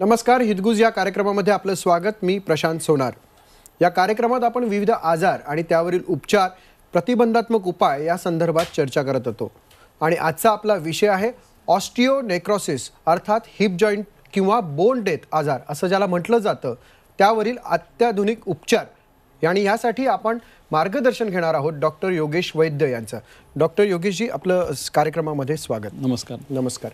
नमस्कार हितगुज या कार्यक्रमामध्ये आपलं स्वागत मी प्रशांत सोनार या कार्यक्रमात आपण विविध आजार आणि त्यावरील उपचार प्रतिबंधात्मक उपाय या संदर्भात चर्चा करत होतो आणि आजचा आपला विषय आहे ऑस्टिओनेक्रोसिस अर्थात हिप जॉईंट किंवा बोन डेथ आजार असं ज्याला म्हटलं जातं त्यावरील अत्याधुनिक उपचार आणि यासाठी आपण मार्गदर्शन घेणार आहोत डॉक्टर योगेश वैद्य यांचं डॉक्टर योगेशजी आपलं कार्यक्रमामध्ये स्वागत नमस्कार नमस्कार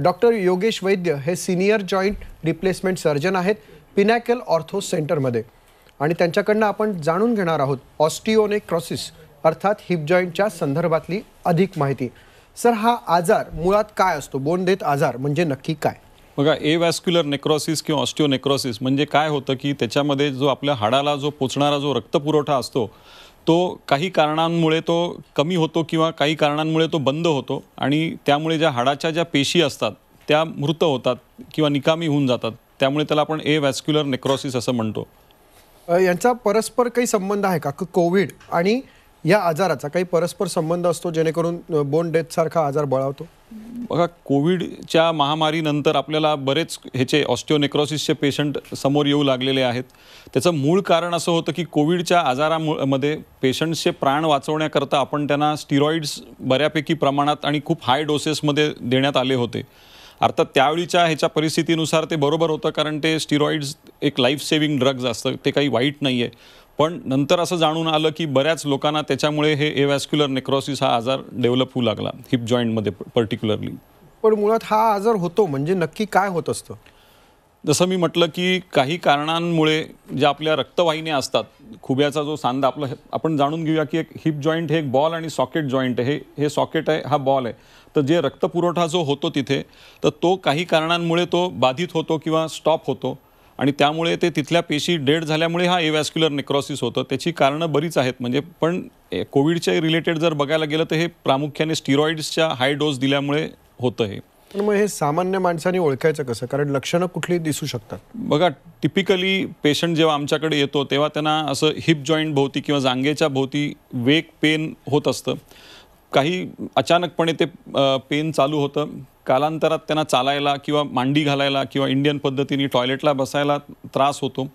डॉक्टर योगेश वैद्य हे सिनियर जॉईंट रिप्लेसमेंट सर्जन आहेत पिनॅकल ऑर्थो सेंटरमध्ये आणि त्यांच्याकडनं आपण जाणून घेणार आहोत ऑस्टिओनेक्रॉसिस अर्थात हिप जॉईंटच्या संदर्भातली अधिक माहिती सर हा आजार मुळात काय असतो बोन देत आजार म्हणजे नक्की काय बघा ए वॅस्क्युलर नेक्रॉसिस किंवा ऑस्टिओनेक्रॉसिस म्हणजे काय होतं की त्याच्यामध्ये जो आपल्या हाडाला जो पोचणारा जो रक्तपुरवठा असतो तो काही कारणांमुळे तो कमी होतो किंवा काही कारणांमुळे तो बंद होतो आणि त्यामुळे ज्या हाडाच्या ज्या पेशी असतात त्या मृत होतात किंवा निकामी होऊन जातात त्यामुळे त्याला आपण ए व्हॅस्क्युलर नेक्रोसिस असं म्हणतो यांचा परस्पर काही संबंध आहे का कोविड आणि या आजाराचा काही परस्पर संबंध असतो जेणेकरून बोन डेथसारखा आजार बळावतो बघा कोविडच्या महामारीनंतर आपल्याला बरेच ह्याचे ऑस्टिओनेक्रॉसिसचे पेशंट समोर येऊ लागलेले आहेत त्याचं मूळ कारण असं होतं की कोविडच्या आजारामध्ये पेशंटचे प्राण वाचवण्याकरता आपण त्यांना स्टिरॉइड्स बऱ्यापैकी प्रमाणात आणि खूप हाय डोसेसमध्ये देण्यात आले होते अर्थात त्यावेळीच्या ह्याच्या परिस्थितीनुसार ते बरोबर होतं कारण ते स्टिरॉइड्स एक लाईफ सेव्हिंग ड्रग्ज असतं ते काही वाईट नाही आहे पण नंतर असं जाणून आलं की बऱ्याच लोकांना त्याच्यामुळे हे एव्हॅस्क्युलर नेक्रॉसिस हा आजार डेव्हलप होऊ लागला हिप जॉईंटमध्ये पर्टिक्युलरली पण मुळात हा आजार होतो म्हणजे नक्की काय होत असतं जसं मी म्हटलं की काही कारणांमुळे ज्या आपल्या रक्तवाहिन्या असतात खुब्याचा जो सांदा आपला आपण जाणून घेऊया की एक हिप जॉईंट हे एक बॉल आणि सॉकेट जॉईंट आहे हे सॉकेट आहे हा बॉल आहे तर जे रक्तपुरवठा जो होतो तिथे तर तो काही कारणांमुळे तो बाधित होतो किंवा स्टॉप होतो आणि त्यामुळे ते तिथल्या पेशी डेड झाल्यामुळे हा एव्हॅस्क्युलर नेक्रॉसिस होतं त्याची कारणं बरीच आहेत म्हणजे पण कोविडच्या रिलेटेड जर बघायला गेलं तर हे प्रामुख्याने स्टिरॉइड्सच्या हाय डोस दिल्यामुळे होतं हे पण मग हे सामान्य माणसाने ओळखायचं कसं कारण लक्षणं कुठली दिसू शकतात बघा टिपिकली पेशंट जेव्हा आमच्याकडे येतो तेव्हा त्यांना असं हिप जॉईंट भोवती किंवा जांगेच्या भोवती वेग पेन होत असतं काही अचानकपणे ते पेन चालू होतं कालांतरात त्यांना चालायला किंवा मांडी घालायला किंवा इंडियन पद्धतीने टॉयलेटला बसायला त्रास होतो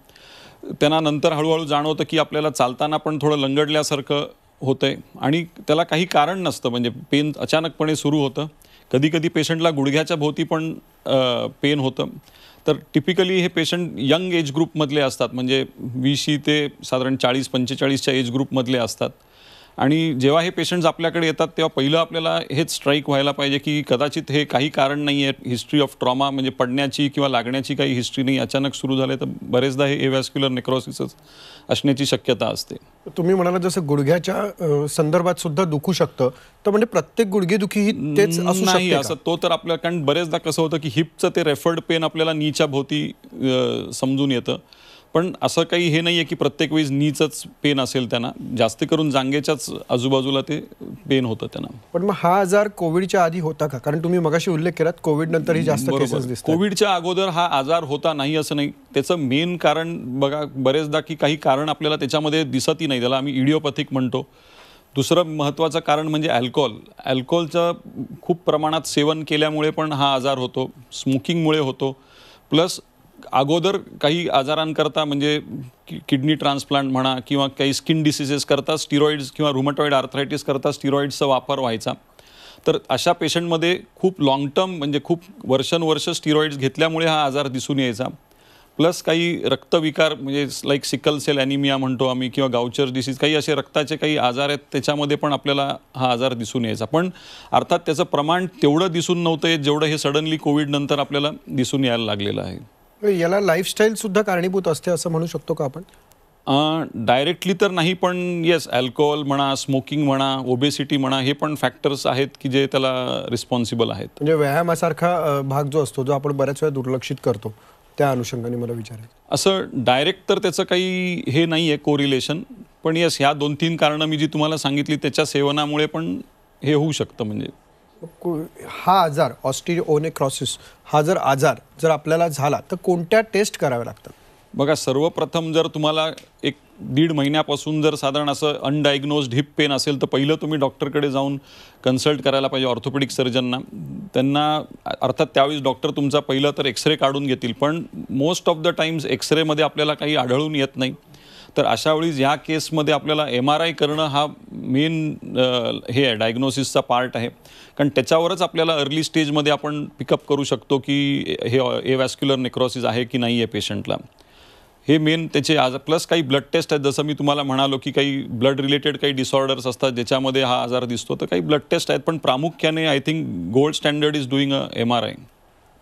त्यांना नंतर हळूहळू जाणवतं की आपल्याला चालताना पण थोडं लंगडल्यासारखं आहे आणि त्याला काही कारण नसतं म्हणजे पेन अचानकपणे सुरू होतं कधी कधी पेशंटला गुडघ्याच्या भोवती पण पेन होतं तर टिपिकली हे पेशंट यंग एज ग्रुपमधले असतात म्हणजे वीशी ते साधारण चाळीस पंचेचाळीसच्या एज ग्रुपमधले असतात आणि जेव्हा हे पेशंट्स आपल्याकडे येतात तेव्हा पहिलं आपल्याला हेच स्ट्राईक व्हायला पाहिजे की कदाचित हे काही कारण नाही आहे हिस्ट्री ऑफ ट्रॉमा म्हणजे पडण्याची किंवा लागण्याची काही हिस्ट्री नाही अचानक सुरू झाले तर बरेचदा हे एव्हॅस्क्युलर नेक्रोसिस असण्याची शक्यता असते तुम्ही म्हणाला जसं गुडघ्याच्या संदर्भात सुद्धा दुखू शकतं तर म्हणजे प्रत्येक गुडघेदुखी ही तेच असू नाही असं तो तर आपल्या कारण बरेचदा कसं होतं की हिपचं ते रेफर्ड पेन आपल्याला नीच्या भोवती समजून येतं पण असं काही हे नाही आहे की प्रत्येक वेळेस नीचच पेन असेल त्यांना जास्त करून जांगेच्याच आजूबाजूला ते पेन होतं त्यांना पण मग हा आजार कोविडच्या आधी होता का कारण तुम्ही मगाशी उल्लेख केला कोविड नंतर ही जास्त कोविडच्या अगोदर हा आजार होता नाही असं नाही त्याचं मेन कारण बघा बरेचदा की काही कारण आपल्याला त्याच्यामध्ये दिसतही नाही त्याला आम्ही इडिओपॅथिक म्हणतो दुसरं महत्त्वाचं कारण म्हणजे अल्कोहोल अल्कोहोलचं खूप प्रमाणात सेवन केल्यामुळे पण हा आजार होतो स्मोकिंगमुळे होतो प्लस अगोदर काही आजारांकरता म्हणजे किडनी ट्रान्सप्लांट म्हणा किंवा काही स्किन करता स्टिरॉइड्स किंवा रुमटॉइड करता स्टिरॉइड्सचा वापर व्हायचा तर अशा पेशंटमध्ये खूप लाँग टर्म म्हणजे खूप वर्षानुवर्ष स्टिरॉइड्स घेतल्यामुळे हा आजार दिसून यायचा प्लस काही रक्तविकार म्हणजे लाईक सिकल सेल ॲनिमिया म्हणतो आम्ही किंवा गावचर डिसीज काही असे रक्ताचे काही आजार आहेत त्याच्यामध्ये पण आपल्याला हा आजार दिसून यायचा पण अर्थात त्याचं प्रमाण तेवढं दिसून नव्हतं जेवढं हे सडनली कोविडनंतर आपल्याला दिसून यायला लागलेलं आहे याला लाईफस्टाईल सुद्धा कारणीभूत असते असं म्हणू शकतो का आपण डायरेक्टली तर नाही पण येस अल्कोहोल म्हणा स्मोकिंग म्हणा ओबेसिटी म्हणा हे पण फॅक्टर्स आहेत की जे त्याला रिस्पॉन्सिबल आहेत म्हणजे व्यायामासारखा भाग जो असतो जो आपण बऱ्याच वेळा दुर्लक्षित करतो त्या अनुषंगाने मला विचारायचं असं डायरेक्ट तर त्याचं काही हे नाही आहे कोरिलेशन पण येस ह्या दोन तीन कारणं मी जी तुम्हाला सांगितली त्याच्या सेवनामुळे पण हे होऊ शकतं म्हणजे हा आजार क्रॉसिस हा जर आजार जर आपल्याला झाला तर कोणत्या टेस्ट कराव्या लागतात बघा सर्वप्रथम जर तुम्हाला एक दीड महिन्यापासून जर साधारण असं अनडायग्नोज्ड हिप पेन असेल तर पहिलं तुम्ही डॉक्टरकडे जाऊन कन्सल्ट करायला पाहिजे ऑर्थोपेडिक सर्जनना त्यांना अर्थात त्यावेळेस डॉक्टर तुमचा पहिलं तर एक्सरे काढून घेतील पण मोस्ट ऑफ द टाईम्स एक्सरेमध्ये आपल्याला काही आढळून येत नाही तर अशा या ह्या केसमध्ये आपल्याला एम आर आय करणं हा मेन हे आहे डायग्नोसिसचा पार्ट आहे कारण त्याच्यावरच आपल्याला अर्ली स्टेजमध्ये आपण पिकअप करू शकतो की हे ए वॅस्क्युलर नेक्रॉसिस आहे की नाही आहे पेशंटला हे मेन त्याचे आज प्लस काही ब्लड टेस्ट आहेत जसं मी तुम्हाला म्हणालो की काही ब्लड रिलेटेड काही डिसऑर्डर्स असतात ज्याच्यामध्ये हा आजार दिसतो तर काही ब्लड टेस्ट आहेत पण प्रामुख्याने I think gold standard is doing a M R I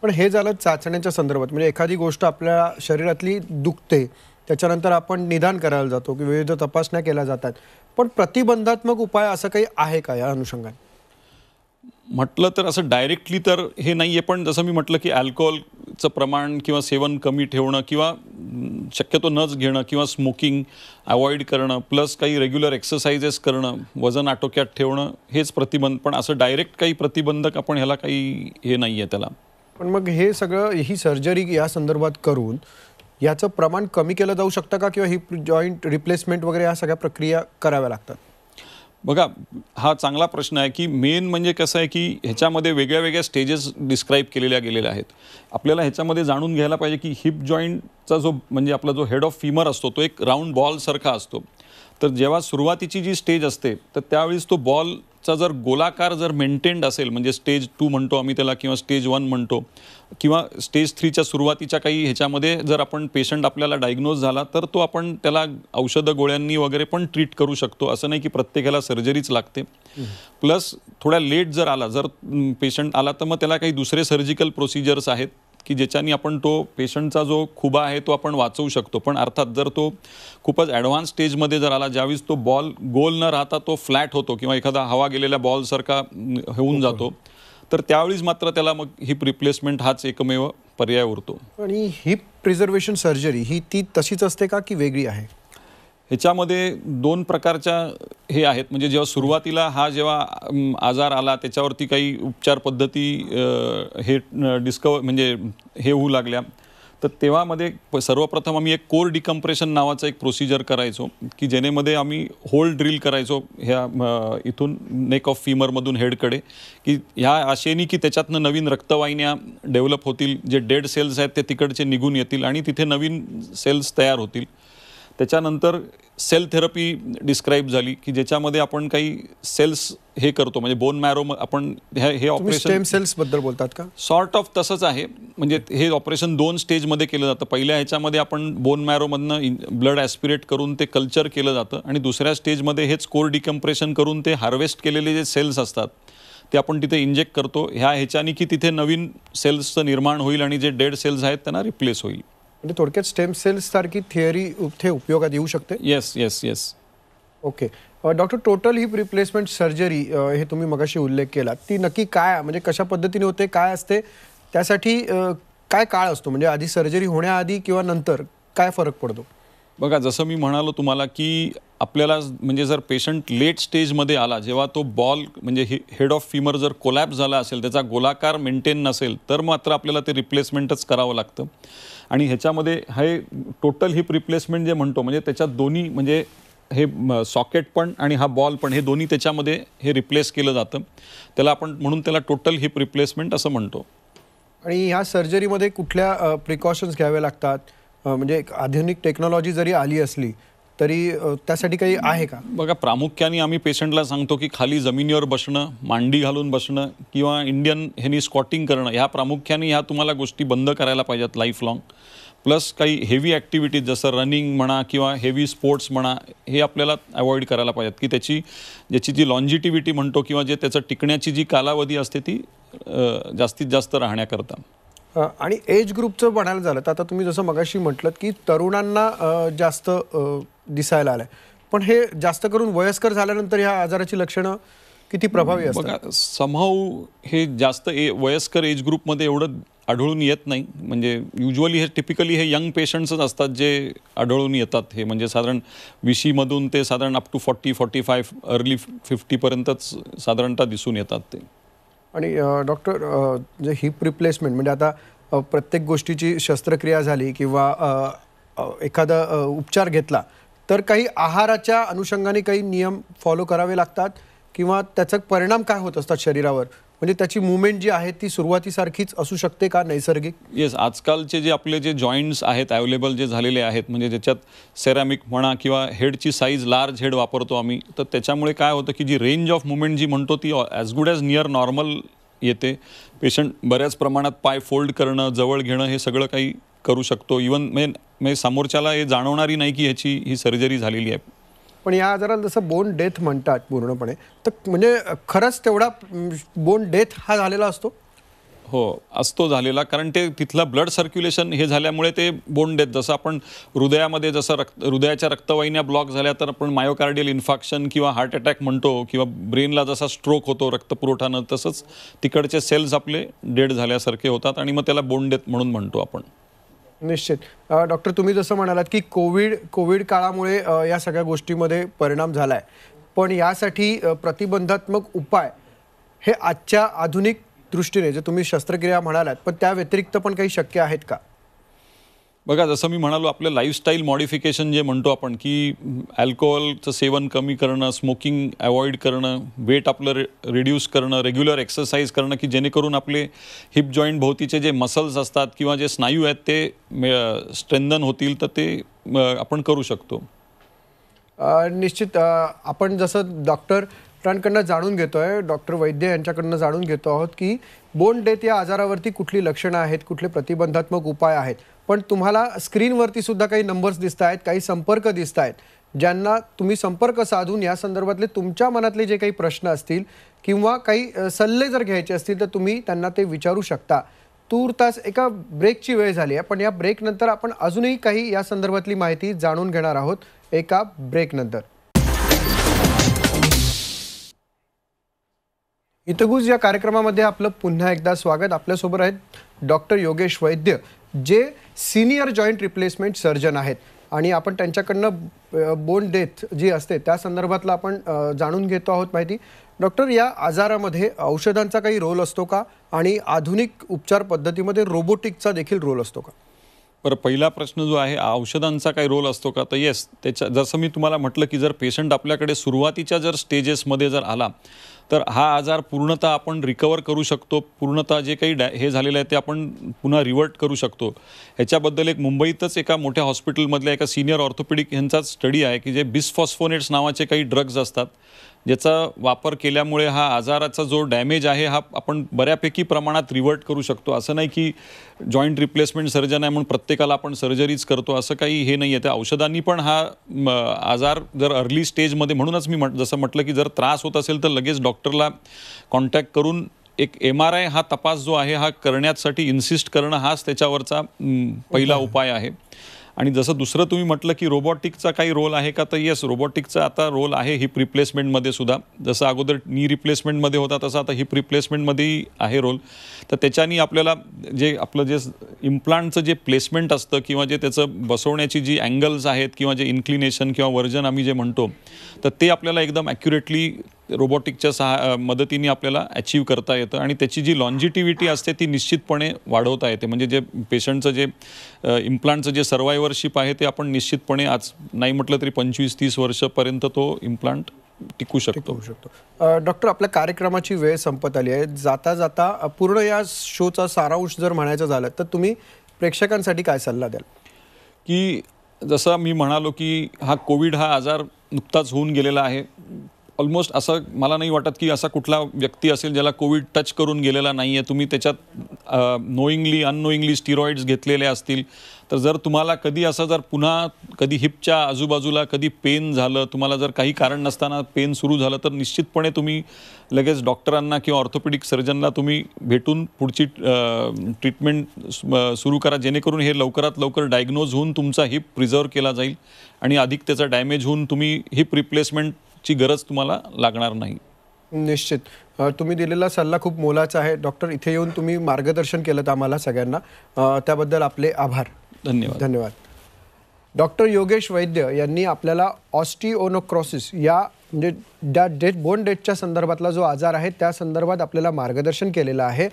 पण हे झालं चाचण्यांच्या संदर्भात म्हणजे एखादी गोष्ट आपल्या शरीरातली दुखते त्याच्यानंतर आपण निदान करायला जातो की विविध तपासण्या केल्या जातात पण प्रतिबंधात्मक उपाय असं काही आहे का या अनुषंगाने म्हटलं तर असं डायरेक्टली तर हे नाही आहे पण जसं मी म्हटलं की अल्कोहोलचं प्रमाण किंवा सेवन कमी ठेवणं किंवा शक्यतो नच घेणं किंवा स्मोकिंग अवॉइड करणं प्लस काही रेग्युलर एक्सरसाइजेस करणं वजन आटोक्यात ठेवणं हेच प्रतिबंध पण असं डायरेक्ट काही प्रतिबंधक आपण ह्याला काही हे नाही आहे त्याला पण मग हे सगळं ही सर्जरी या संदर्भात करून याचं प्रमाण कमी केलं जाऊ शकतं का किंवा ही जॉईंट रिप्लेसमेंट वगैरे या सगळ्या प्रक्रिया कराव्या लागतात बघा हा चांगला प्रश्न आहे की मेन म्हणजे कसं आहे की ह्याच्यामध्ये वेगळ्या वेगळ्या स्टेजेस डिस्क्राईब केलेल्या गेलेल्या आहेत आपल्याला ह्याच्यामध्ये जाणून घ्यायला पाहिजे की हिप जॉईंटचा जो म्हणजे आपला जो हेड ऑफ फिमर असतो तो एक राऊंड बॉलसारखा असतो तर जेव्हा सुरुवातीची जी स्टेज असते तर त्यावेळेस तो बॉल चा जर गोलाकार जर मेंटेन्ड असेल म्हणजे स्टेज टू म्हणतो आम्ही त्याला किंवा स्टेज वन म्हणतो किंवा स्टेज थ्रीच्या सुरुवातीच्या काही ह्याच्यामध्ये जर आपण पेशंट आपल्याला डायग्नोज झाला तर तो आपण त्याला औषधं गोळ्यांनी वगैरे पण ट्रीट करू शकतो असं नाही की प्रत्येकाला सर्जरीच लागते प्लस थोड्या लेट जर आला जर पेशंट आला तर मग त्याला काही दुसरे सर्जिकल प्रोसिजर्स आहेत की ज्याच्यानी आपण तो पेशंटचा जो खुबा आहे तो आपण वाचवू शकतो पण अर्थात जर तो खूपच ॲडव्हान्स स्टेजमध्ये जर आला ज्यावेळेस तो बॉल गोल न राहता तो फ्लॅट होतो किंवा एखादा हवा गेलेल्या बॉलसारखा होऊन जातो तर त्यावेळीच मात्र त्याला मग हिप रिप्लेसमेंट हाच एकमेव पर्याय उरतो आणि हिप प्रिझर्वेशन सर्जरी ही ती तशीच असते का की वेगळी आहे ह्याच्यामध्ये दोन प्रकारच्या हे आहेत म्हणजे जेव्हा सुरुवातीला हा जेव्हा आजार आला त्याच्यावरती काही उपचार पद्धती हे डिस्कव म्हणजे हे होऊ लागल्या तर तेव्हामध्ये सर्वप्रथम आम्ही एक कोर डिकम्प्रेशन नावाचं एक प्रोसिजर करायचो की जेणेमध्ये आम्ही होल ड्रिल करायचो ह्या इथून नेक ऑफ फिमरमधून हेडकडे की ह्या आशेने की त्याच्यातनं नवीन रक्तवाहिन्या डेव्हलप होतील जे डेड सेल्स आहेत ते तिकडचे निघून येतील आणि तिथे नवीन सेल्स तयार होतील त्याच्यानंतर सेल थेरपी डिस्क्राईब झाली की ज्याच्यामध्ये आपण काही सेल्स हे करतो म्हणजे बोन मॅरो आपण हे ऑपरेशन सेल्स बद्दल बोलतात का सॉर्ट ऑफ तसंच आहे म्हणजे हे ऑपरेशन दोन स्टेजमध्ये केलं जातं पहिल्या ह्याच्यामध्ये आपण बोन मॅरोमधनं ब्लड ॲस्पिरेट करून ते कल्चर केलं जातं आणि दुसऱ्या स्टेजमध्ये हेच कोर डिकम्प्रेशन करून ते हार्वेस्ट केलेले जे सेल्स असतात ते आपण तिथे इंजेक्ट करतो ह्या ह्याच्याने की तिथे नवीन सेल्सचं निर्माण होईल आणि जे डेड सेल्स आहेत त्यांना रिप्लेस होईल म्हणजे थोडक्यात स्टेम सेल्स सारखी थिअरी ते उपयोगात येऊ शकते yes yes yes okay doctor total hip replacement surgery हे तुम्ही मगाशी उल्लेख केला ती नक्की काय म्हणजे कशा पद्धतीने होते काय असते त्यासाठी काय काळ असतो म्हणजे आधी सर्जरी होण्याआधी किंवा नंतर काय फरक पडतो बघा जसं मी म्हणालो तुम्हाला की आपल्याला म्हणजे जर पेशंट लेट स्टेजमध्ये आला जेव्हा तो बॉल म्हणजे हे हेड ऑफ फिमर जर कोलॅप्स झाला असेल त्याचा गोलाकार मेंटेन नसेल तर मात्र आपल्याला ते रिप्लेसमेंटच करावं लागतं आणि ह्याच्यामध्ये हे टोटल हिप रिप्लेसमेंट जे म्हणतो म्हणजे त्याच्यात दोन्ही म्हणजे हे सॉकेट पण आणि हा बॉल पण हे दोन्ही त्याच्यामध्ये हे रिप्लेस केलं जातं त्याला आपण म्हणून त्याला टोटल हिप रिप्लेसमेंट असं म्हणतो आणि ह्या सर्जरीमध्ये कुठल्या प्रिकॉशन्स घ्याव्या लागतात म्हणजे आधुनिक टेक्नॉलॉजी जरी आली असली तरी त्यासाठी काही आहे का बघा प्रामुख्याने आम्ही पेशंटला सांगतो की खाली जमिनीवर बसणं मांडी घालून बसणं किंवा इंडियन ह्यानी स्कॉटिंग करणं ह्या प्रामुख्याने ह्या तुम्हाला गोष्टी बंद करायला पाहिजेत लाईफ लाँग प्लस काही हेवी ॲक्टिव्हिटीज जसं रनिंग म्हणा किंवा हेवी स्पोर्ट्स म्हणा हे आपल्याला अवॉइड करायला पाहिजेत की त्याची ज्याची जी लॉन्जिटिव्हिटी म्हणतो किंवा जे त्याचं टिकण्याची जी कालावधी असते ती जास्तीत जास्त राहण्याकरता आणि एज ग्रुपचं म्हणायला झालं तर आता तुम्ही जसं मगाशी म्हटलं की तरुणांना जास्त दिसायला आलं पण हे जास्त करून वयस्कर झाल्यानंतर ह्या आजाराची लक्षणं किती प्रभावी असतात समाव हे जास्त ए वयस्कर एज ग्रुपमध्ये एवढं आढळून येत नाही म्हणजे युजली हे टिपिकली हे यंग पेशंट्सच असतात जे आढळून येतात हे म्हणजे साधारण विशीमधून ते साधारण up to forty forty five early फिफ्टीपर्यंतच साधारणतः दिसून येतात ते आणि डॉक्टर जे हिप रिप्लेसमेंट म्हणजे आता प्रत्येक गोष्टीची शस्त्रक्रिया झाली किंवा एखादा उपचार घेतला तर काही आहाराच्या अनुषंगाने काही नियम फॉलो करावे लागतात किंवा त्याचा परिणाम काय होत असतात शरीरावर म्हणजे त्याची मुवमेंट जी आहे ती सुरुवातीसारखीच असू शकते का नैसर्गिक येस आजकालचे जे आपले जे जॉईंट्स आहेत अवेलेबल जे झालेले आहेत म्हणजे ज्याच्यात सेरामिक म्हणा किंवा हेडची साईज लार्ज हेड वापरतो आम्ही तर त्याच्यामुळे काय होतं की जी रेंज ऑफ मुवमेंट जी म्हणतो ती as good as near normal येते पेशंट बऱ्याच प्रमाणात पाय फोल्ड करणं जवळ घेणं हे सगळं काही करू शकतो इवन मे समोरच्याला हे जाणवणारी नाही की ह्याची ही सर्जरी झालेली आहे पण या आजाराला जसं बोन डेथ म्हणतात पूर्णपणे तर म्हणजे खरंच तेवढा बोन डेथ हा झालेला असतो हो असतो झालेला कारण ते तिथलं ब्लड सर्क्युलेशन हे झाल्यामुळे ते बोन डेथ जसं आपण हृदयामध्ये जसं रक्त हृदयाच्या रक्तवाहिन्या ब्लॉक झाल्या तर आपण मायोकार्डियल इन्फॅक्शन किंवा हार्ट अटॅक म्हणतो किंवा ब्रेनला जसा स्ट्रोक होतो रक्तपुरवठानं तसंच तिकडचे सेल्स आपले डेड झाल्यासारखे होतात आणि मग त्याला बोन डेथ म्हणून म्हणतो आपण निश्चित डॉक्टर तुम्ही जसं म्हणालात की कोविड कोविड काळामुळे या सगळ्या गोष्टीमध्ये परिणाम झाला आहे पण यासाठी प्रतिबंधात्मक उपाय हे आजच्या आधुनिक दृष्टीने जे तुम्ही शस्त्रक्रिया म्हणालात पण त्या व्यतिरिक्त पण काही शक्य आहेत का बघा जसं मी म्हणालो आपलं लाईफस्टाईल मॉडिफिकेशन जे म्हणतो आपण की अल्कोहोलचं सेवन कमी करणं स्मोकिंग अवॉइड करणं वेट आपलं रे रिड्यूस करणं रेग्युलर एक्सरसाइज करणं की जेणेकरून आपले हिप जॉईंट भोवतीचे जे मसल्स असतात किंवा जे स्नायू आहेत ते स्ट्रेंदन होतील तर ते आपण करू शकतो निश्चित आपण जसं डॉक्टर डॉक्टरांकडनं जाणून घेतो आहे डॉक्टर वैद्य यांच्याकडनं जाणून घेतो आहोत की बोन डेथ या आजारावरती कुठली लक्षणं आहेत कुठले प्रतिबंधात्मक उपाय आहेत पण तुम्हाला स्क्रीनवरती सुद्धा काही नंबर्स दिसत आहेत काही संपर्क दिसत आहेत ज्यांना तुम्ही संपर्क साधून या संदर्भातले तुमच्या मनातले जे काही प्रश्न असतील किंवा काही सल्ले जर घ्यायचे असतील तर तुम्ही त्यांना ते विचारू शकता तूर तास एका ब्रेकची वेळ झाली आहे पण या ब्रेकनंतर आपण अजूनही काही या संदर्भातली माहिती जाणून घेणार आहोत एका ब्रेकनंतर हितगुज या कार्यक्रमामध्ये आपलं पुन्हा एकदा स्वागत आपल्यासोबत आहेत डॉक्टर योगेश वैद्य जे सिनियर जॉईंट रिप्लेसमेंट सर्जन आहेत आणि आपण त्यांच्याकडनं बोन डेथ जी असते त्या संदर्भातला आपण जाणून घेतो आहोत माहिती डॉक्टर या आजारामध्ये औषधांचा काही रोल असतो का आणि आधुनिक उपचार पद्धतीमध्ये रोबोटिकचा देखील रोल असतो का बरं पहिला प्रश्न जो आहे औषधांचा काही रोल असतो का तर येस त्याच्या जसं मी तुम्हाला म्हटलं की जर पेशंट आपल्याकडे सुरुवातीच्या जर स्टेजेसमध्ये जर आला तर हा आजार पूर्णतः आपण रिकवर करू शकतो पूर्णतः जे काही डॅ हे झालेलं आहे ते आपण पुन्हा रिवर्ट करू शकतो ह्याच्याबद्दल एक मुंबईतच एका मोठ्या हॉस्पिटलमधल्या एका सिनियर ऑर्थोपेडिक यांचाच स्टडी आहे की जे बिस्फॉस्फोनेट्स नावाचे काही ड्रग्ज असतात ज्याचा वापर केल्यामुळे हा आजाराचा जो डॅमेज आहे हा आपण बऱ्यापैकी प्रमाणात रिवर्ट करू शकतो असं नाही की जॉईंट रिप्लेसमेंट सर्जन आहे म्हणून प्रत्येकाला आपण सर्जरीज करतो असं काही हे नाही आहे त्या औषधांनी पण हा आजार जर अर्ली स्टेजमध्ये म्हणूनच मी जसं म्हटलं की जर त्रास होत असेल तर लगेच डॉक्टरला कॉन्टॅक्ट करून एक एम आर आय हा तपास जो आहे हा करण्यासाठी इन्सिस्ट करणं हाच त्याच्यावरचा पहिला उपाय आहे आणि जसं दुसरं तुम्ही म्हटलं की रोबॉटिकचा काही रोल आहे का तर येस रोबॉटिकचा आता रोल आहे हिप रिप्लेसमेंटमध्ये सुद्धा जसं अगोदर नी रिप्लेसमेंटमध्ये होता तसं आता हिप रिप्लेसमेंटमध्येही आहे रोल तर त्याच्यानी आपल्याला जे आपलं जे इम्प्लांटचं जे प्लेसमेंट असतं किंवा जे त्याचं बसवण्याची जी अँगल्स आहेत किंवा जे इन्क्लिनेशन किंवा वर्जन आम्ही जे म्हणतो तर ते आपल्याला एकदम ॲक्युरेटली रोबोटिकच्या सहा मदतीने आपल्याला अचीव करता येतं आणि त्याची जी लॉन्जिटिव्हिटी असते ती निश्चितपणे वाढवता येते म्हणजे जे पेशंटचं जे इम्प्लांटचं जे सर्वायवरशिप आहे ते आपण निश्चितपणे आज नाही म्हटलं तरी पंचवीस तीस वर्षपर्यंत तो इम्प्लांट टिकू शकतो शकतो डॉक्टर आपल्या कार्यक्रमाची वेळ संपत आली आहे जाता जाता पूर्ण या शोचा सारांश जर म्हणायचं झालं तर तुम्ही प्रेक्षकांसाठी काय सल्ला द्याल की जसं मी म्हणालो की हा कोविड हा आजार नुकताच होऊन गेलेला आहे ऑलमोस्ट असं मला नाही वाटत की असा कुठला व्यक्ती असेल ज्याला कोविड टच करून गेलेला नाही आहे तुम्ही त्याच्यात नोईंगली अननोईंगली स्टिरॉइड्स घेतलेले असतील तर जर तुम्हाला कधी असं जर पुन्हा कधी हिपच्या आजूबाजूला कधी पेन झालं तुम्हाला जर काही कारण नसताना पेन सुरू झालं तर निश्चितपणे तुम्ही लगेच डॉक्टरांना किंवा ऑर्थोपेडिक सर्जनला तुम्ही भेटून पुढची ट्रीटमेंट सुरू करा जेणेकरून हे लवकरात लवकर डायग्नोज होऊन तुमचा हिप प्रिझर्व केला जाईल आणि अधिक त्याचा डॅमेज होऊन तुम्ही हिप रिप्लेसमेंट ची गरज तुम्हाला लागणार नाही निश्चित तुम्ही दिलेला सल्ला खूप मोलाचा आहे डॉक्टर इथे येऊन तुम्ही मार्गदर्शन केलं आम्हाला सगळ्यांना त्याबद्दल आपले आभार धन्यवाद धन्यवाद डॉक्टर योगेश वैद्य यांनी आपल्याला ऑस्टिओनोक्रॉसिस या म्हणजे ज्या डेट बोन डेटच्या संदर्भातला जो आजार आहे त्या संदर्भात आपल्याला मार्गदर्शन केलेलं आहे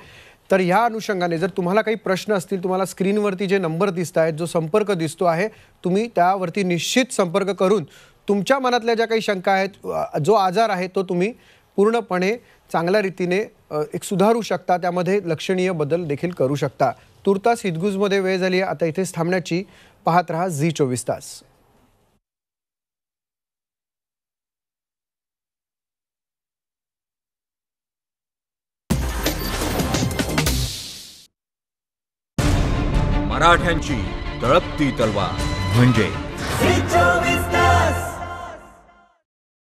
तर या अनुषंगाने जर तुम्हाला काही प्रश्न असतील तुम्हाला स्क्रीनवरती जे नंबर दिसत आहेत जो संपर्क दिसतो आहे तुम्ही त्यावरती निश्चित संपर्क करून तुमच्या मनातल्या ज्या काही शंका आहेत जो आजार आहे तो तुम्ही पूर्णपणे चांगल्या रीतीने एक सुधारू शकता त्यामध्ये लक्षणीय बदल देखील करू शकता तुर्तास हिदगुजमध्ये वेळ झाली आता इथेच थांबण्याची पाहत रहा झी चोवीस तास मराठ्यांची तळपती तलवार म्हणजे